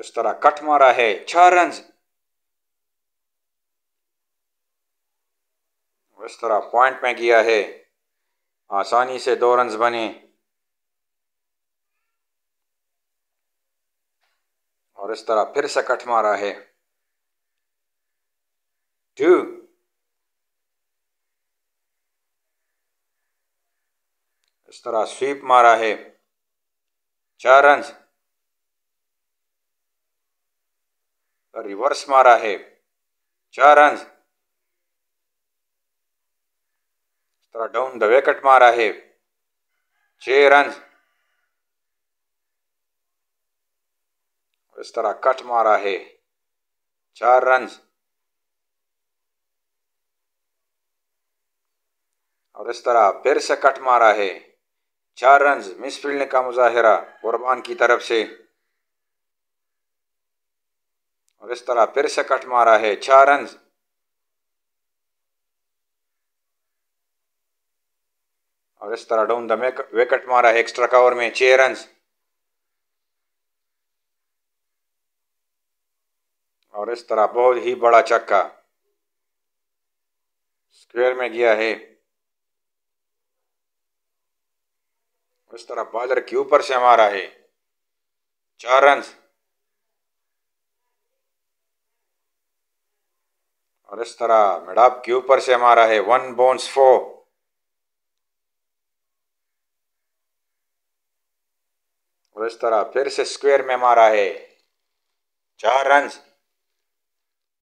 इस तरह कट मारा है छह रन इस तरह पॉइंट में किया है आसानी से दो रन बने और इस तरह फिर से कट मारा है टू इस तरह स्वीप मारा है चार रन रिवर्स मारा है चार रन थोड़ा डाउन दवे कट मारा है छह रन इस तरह कट मारा है चार रन और इस तरह फिर से कट मारा है चार रन मिस फील्ड का मुजाहरा कुरबान की तरफ से और इस तरह फिर से कट मारा है छह रन और इस तरह डाउन द विकेट मारा है एक्स्ट्रा कवर में छह रन और इस तरह बहुत ही बड़ा चक्का स्क्वायर में गया है इस तरह बॉलर के ऊपर से हमारा है चार रन्स और इस तरह मिडाप के ऊपर से हमारा है वन बोन्स फोर और इस तरह फिर से स्क्वायर में हमारा है चार रन्स